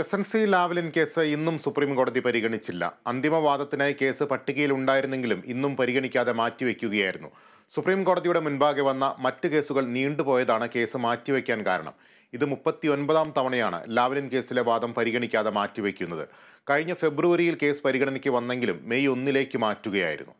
S N C Lavalin case ഇന്നും supreme കോടതി പരിഗണിച്ചില്ല അന്തിമവാദത്തിനായി കേസ് പട്ടികയിൽ ഉണ്ടായിരുന്നെങ്കിലും ഇന്നും പരിഗണിക്കാതെ മാറ്റിവെക്കുകയായിരുന്നു സുപ്രീം കോടതിയുടെ മുൻപാകെ വന്ന മറ്റ് കേസുകൾ നീണ്ടുപോയതാണ് കേസ് മാറ്റിവെക്കാൻ കാരണം ഇത് മുപ്പത്തിയൊൻപതാം തവണയാണ് ലാവലിൻ കേസിലെ വാദം പരിഗണിക്കാതെ മാറ്റിവെക്കുന്നത് കഴിഞ്ഞ ഫെബ്രുവരിയിൽ കേസ് പരിഗണനയ്ക്ക് വന്നെങ്കിലും മെയ് ഒന്നിലേക്ക് മാറ്റുകയായിരുന്നു